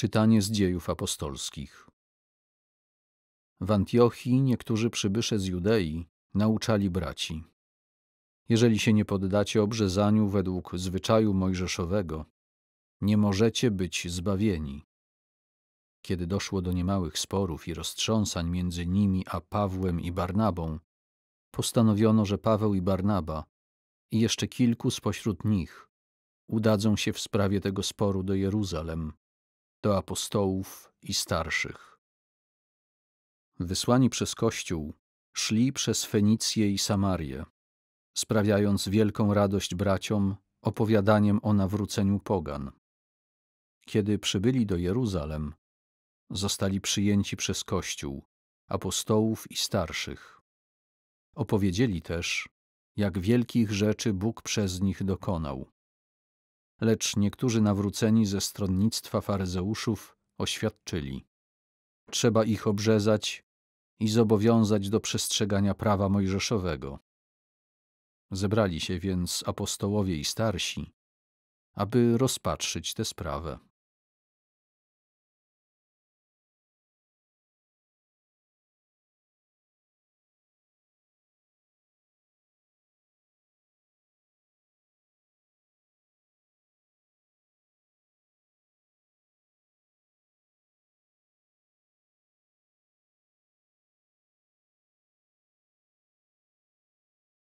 Czytanie z dziejów apostolskich. W Antiochii niektórzy przybysze z Judei nauczali braci. Jeżeli się nie poddacie obrzezaniu według zwyczaju mojżeszowego, nie możecie być zbawieni. Kiedy doszło do niemałych sporów i roztrząsań między nimi a Pawłem i Barnabą, postanowiono, że Paweł i Barnaba i jeszcze kilku spośród nich udadzą się w sprawie tego sporu do Jeruzalem do apostołów i starszych. Wysłani przez Kościół szli przez Fenicję i Samarię, sprawiając wielką radość braciom opowiadaniem o nawróceniu pogan. Kiedy przybyli do Jeruzalem, zostali przyjęci przez Kościół, apostołów i starszych. Opowiedzieli też, jak wielkich rzeczy Bóg przez nich dokonał lecz niektórzy nawróceni ze stronnictwa faryzeuszów oświadczyli: Trzeba ich obrzezać i zobowiązać do przestrzegania prawa mojżeszowego. Zebrali się więc apostołowie i starsi, aby rozpatrzyć tę sprawę.